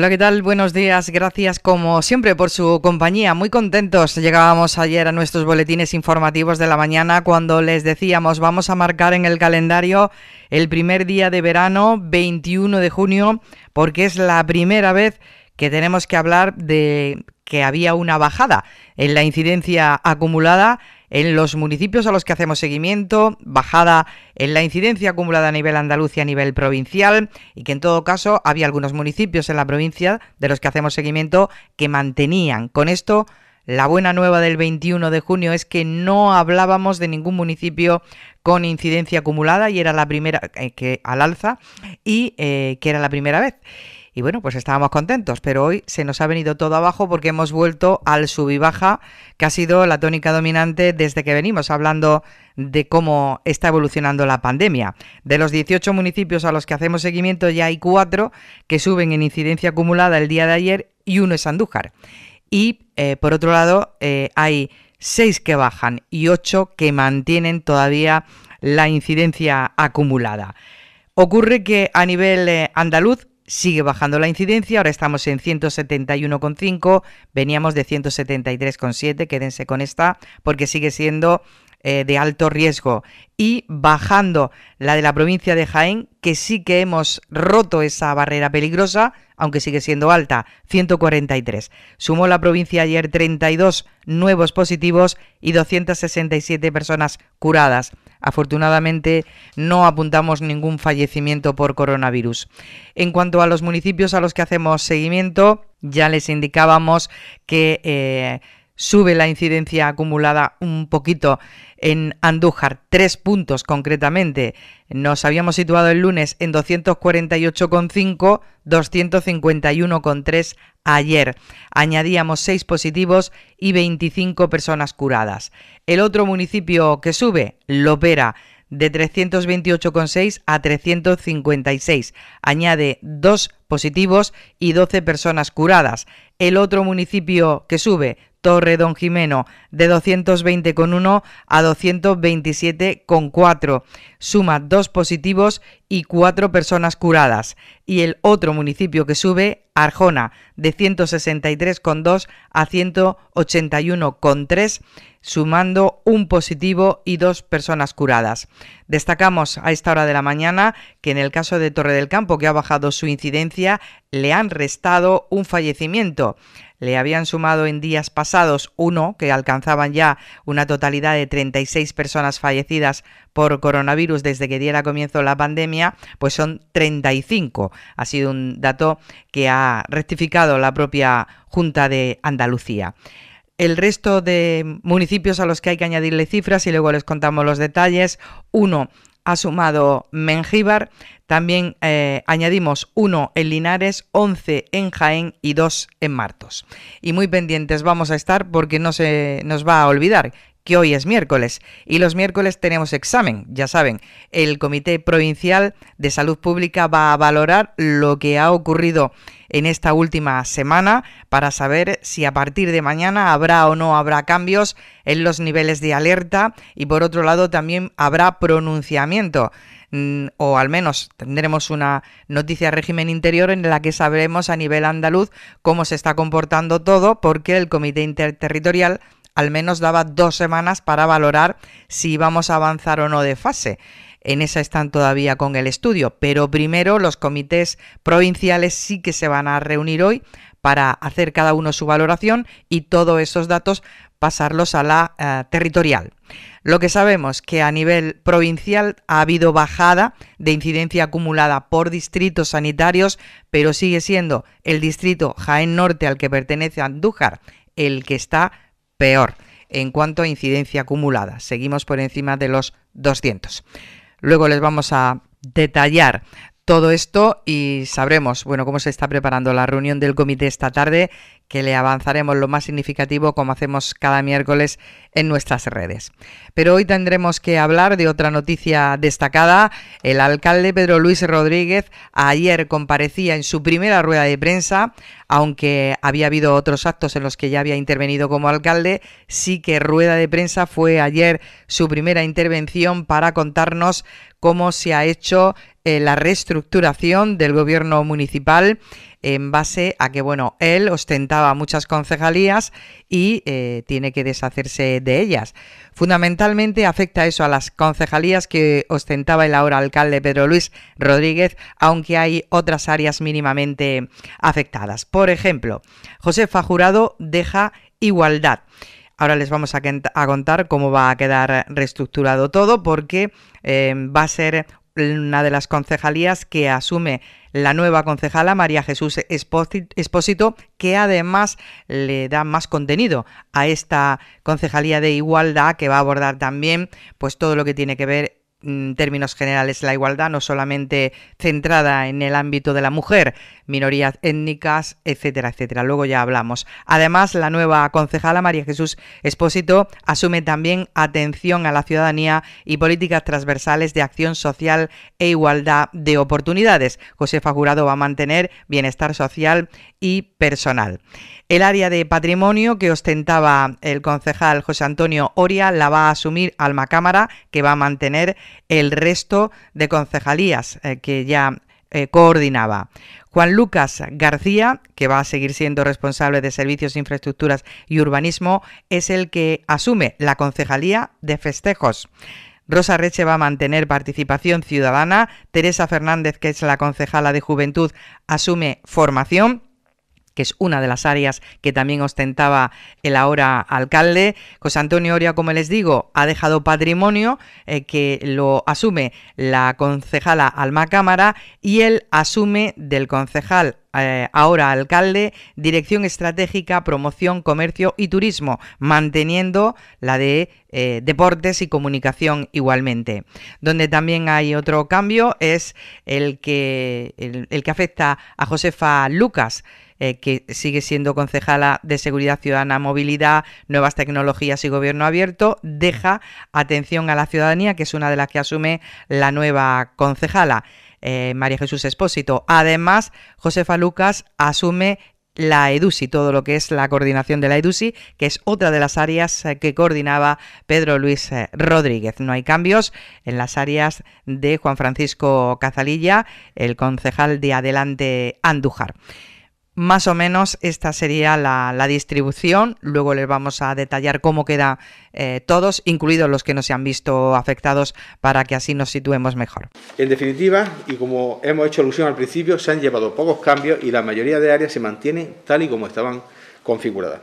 Hola, ¿qué tal? Buenos días. Gracias como siempre por su compañía. Muy contentos. Llegábamos ayer a nuestros boletines informativos de la mañana cuando les decíamos vamos a marcar en el calendario el primer día de verano, 21 de junio, porque es la primera vez que tenemos que hablar de que había una bajada en la incidencia acumulada en los municipios a los que hacemos seguimiento, bajada en la incidencia acumulada a nivel Andalucía a nivel provincial, y que en todo caso había algunos municipios en la provincia de los que hacemos seguimiento que mantenían. Con esto, la buena nueva del 21 de junio es que no hablábamos de ningún municipio con incidencia acumulada y era la primera eh, que al alza y eh, que era la primera vez y bueno, pues estábamos contentos, pero hoy se nos ha venido todo abajo porque hemos vuelto al sub y baja, que ha sido la tónica dominante desde que venimos hablando de cómo está evolucionando la pandemia. De los 18 municipios a los que hacemos seguimiento, ya hay cuatro que suben en incidencia acumulada el día de ayer y uno es Andújar. Y eh, por otro lado, eh, hay seis que bajan y ocho que mantienen todavía la incidencia acumulada. Ocurre que a nivel eh, andaluz Sigue bajando la incidencia, ahora estamos en 171,5, veníamos de 173,7, quédense con esta porque sigue siendo eh, de alto riesgo. Y bajando la de la provincia de Jaén, que sí que hemos roto esa barrera peligrosa, aunque sigue siendo alta, 143. Sumó la provincia ayer 32 nuevos positivos y 267 personas curadas. Afortunadamente no apuntamos ningún fallecimiento por coronavirus. En cuanto a los municipios a los que hacemos seguimiento, ya les indicábamos que eh, sube la incidencia acumulada un poquito en Andújar, tres puntos concretamente. Nos habíamos situado el lunes en 248,5, 251,3 ayer. Añadíamos seis positivos y 25 personas curadas. El otro municipio que sube, Lopera, de 328,6 a 356. Añade dos positivos y 12 personas curadas. El otro municipio que sube, Torre Don Jimeno, de 220,1 a 227,4. Suma 2 positivos y 4 personas curadas. Y el otro municipio que sube, Arjona, de 163,2 a 181,3, sumando un positivo y dos personas curadas. Destacamos a esta hora de la mañana que en el caso de Torre del Campo, que ha bajado su incidencia, le han restado un fallecimiento. Le habían sumado en días pasados uno, que alcanzaban ya una totalidad de 36 personas fallecidas por coronavirus desde que diera comienzo la pandemia, pues son 35. Ha sido un dato que ha rectificado la propia Junta de Andalucía el resto de municipios a los que hay que añadirle cifras y luego les contamos los detalles. Uno ha sumado Mengíbar, también eh, añadimos uno en Linares, 11 en Jaén y dos en Martos. Y muy pendientes vamos a estar porque no se nos va a olvidar que hoy es miércoles y los miércoles tenemos examen, ya saben, el Comité Provincial de Salud Pública va a valorar lo que ha ocurrido en esta última semana para saber si a partir de mañana habrá o no habrá cambios en los niveles de alerta y por otro lado también habrá pronunciamiento mm, o al menos tendremos una noticia régimen interior en la que sabremos a nivel andaluz cómo se está comportando todo porque el Comité Interterritorial al menos daba dos semanas para valorar si íbamos a avanzar o no de fase. En esa están todavía con el estudio, pero primero los comités provinciales sí que se van a reunir hoy para hacer cada uno su valoración y todos esos datos pasarlos a la eh, territorial. Lo que sabemos que a nivel provincial ha habido bajada de incidencia acumulada por distritos sanitarios, pero sigue siendo el distrito Jaén Norte al que pertenece Andújar el que está peor en cuanto a incidencia acumulada. Seguimos por encima de los 200. Luego les vamos a detallar todo esto y sabremos, bueno, cómo se está preparando la reunión del comité esta tarde, que le avanzaremos lo más significativo como hacemos cada miércoles en nuestras redes. Pero hoy tendremos que hablar de otra noticia destacada. El alcalde Pedro Luis Rodríguez ayer comparecía en su primera rueda de prensa, aunque había habido otros actos en los que ya había intervenido como alcalde, sí que rueda de prensa fue ayer su primera intervención para contarnos cómo se ha hecho eh, la reestructuración del gobierno municipal en base a que, bueno, él ostentaba muchas concejalías y eh, tiene que deshacerse de ellas. Fundamentalmente afecta eso a las concejalías que ostentaba el ahora alcalde Pedro Luis Rodríguez, aunque hay otras áreas mínimamente afectadas. Por ejemplo, José Fajurado deja igualdad. Ahora les vamos a, contar cómo va a quedar reestructurado todo porque eh, va a ser una de las concejalías que asume la nueva concejala María Jesús Espósito, que además le da más contenido a esta concejalía de igualdad que va a abordar también pues todo lo que tiene que ver en términos generales la igualdad, no solamente centrada en el ámbito de la mujer, minorías étnicas, etcétera, etcétera. Luego ya hablamos. Además, la nueva concejala María Jesús Espósito asume también atención a la ciudadanía y políticas transversales de acción social e igualdad de oportunidades. José Fajurado va a mantener bienestar social y personal. El área de patrimonio que ostentaba el concejal José Antonio Oria la va a asumir Alma Cámara, que va a mantener el resto de concejalías eh, que ya eh, coordinaba. Juan Lucas García, que va a seguir siendo responsable de Servicios, Infraestructuras y Urbanismo, es el que asume la Concejalía de Festejos. Rosa Reche va a mantener participación ciudadana, Teresa Fernández, que es la concejala de Juventud, asume formación que es una de las áreas que también ostentaba el ahora alcalde. José Antonio Oria, como les digo, ha dejado patrimonio eh, que lo asume la concejala Alma Cámara y él asume del concejal eh, ahora alcalde, Dirección Estratégica, Promoción, Comercio y Turismo, manteniendo la de eh, Deportes y Comunicación igualmente. Donde también hay otro cambio es el que, el, que afecta a Josefa Lucas. Eh, que sigue siendo concejala de Seguridad Ciudadana, Movilidad, Nuevas Tecnologías y Gobierno Abierto, deja atención a la ciudadanía, que es una de las que asume la nueva concejala. Eh, María Jesús Espósito. Además, Josefa Lucas asume la EDUSI, todo lo que es la coordinación de la EDUSI, que es otra de las áreas eh, que coordinaba Pedro Luis eh, Rodríguez. No hay cambios en las áreas de Juan Francisco Cazalilla, el concejal de Adelante Andújar. Más o menos esta sería la, distribución. Luego les vamos a detallar cómo queda eh, todos, incluidos los que no se han visto afectados, para que así nos situemos mejor. En definitiva, y como hemos hecho alusión al principio, se han llevado pocos cambios y la mayoría de áreas se mantienen tal y como estaban configuradas.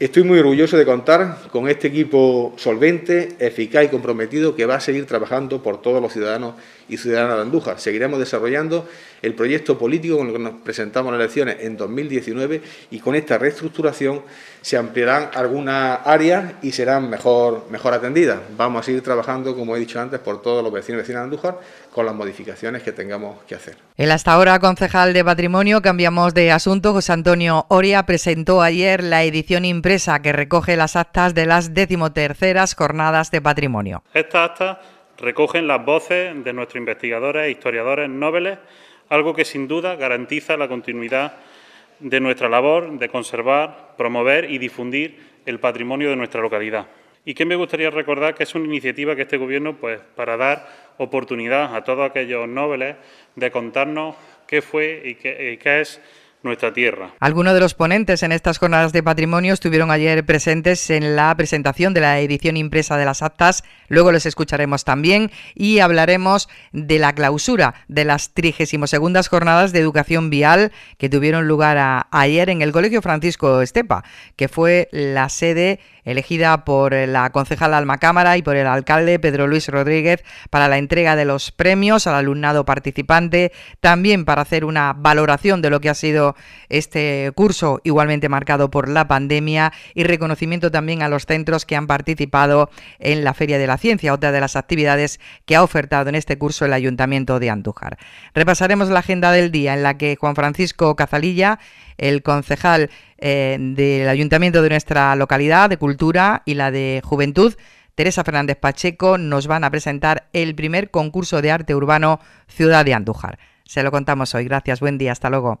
Estoy muy orgulloso de contar con este equipo solvente, eficaz y comprometido que va a seguir trabajando por todos los ciudadanos y ciudadanas de Andújar. Seguiremos desarrollando el proyecto político con el que nos presentamos en las elecciones en 2019 y con esta reestructuración se ampliarán algunas áreas y serán mejor, mejor atendidas. Vamos a seguir trabajando, como he dicho antes, por todos los vecinos y vecinas de Andújar, con las modificaciones que tengamos que hacer. El hasta ahora concejal de patrimonio, cambiamos de asunto, José Antonio Oria presentó ayer la edición impresa que recoge las actas de las decimoterceras jornadas de patrimonio. Estas actas recogen las voces de nuestros investigadores e historiadores nobles, algo que sin duda garantiza la continuidad de nuestra labor de conservar, promover y difundir el patrimonio de nuestra localidad y que me gustaría recordar que es una iniciativa que este Gobierno, pues, para dar oportunidad a todos aquellos nobles de contarnos qué fue y qué, qué es nuestra tierra. Algunos de los ponentes en estas jornadas de patrimonio estuvieron ayer presentes en la presentación de la edición impresa de las actas, luego les escucharemos también y hablaremos de la clausura de las 32 jornadas de educación vial que tuvieron lugar ayer en el Colegio Francisco Estepa, que fue la sede elegida por la concejal Alma Cámara y por el alcalde Pedro Luis Rodríguez para la entrega de los premios al alumnado participante, también para hacer una valoración de lo que ha sido este curso igualmente marcado por la pandemia y reconocimiento también a los centros que han participado en la Feria de la Ciencia, otra de las actividades que ha ofertado en este curso el Ayuntamiento de Andújar. Repasaremos la agenda del día en la que Juan Francisco Cazalilla, el concejal eh, del Ayuntamiento de nuestra localidad de Cultura y la de Juventud, Teresa Fernández Pacheco nos van a presentar el primer concurso de arte urbano Ciudad de Andújar. Se lo contamos hoy. Gracias, buen día, hasta luego.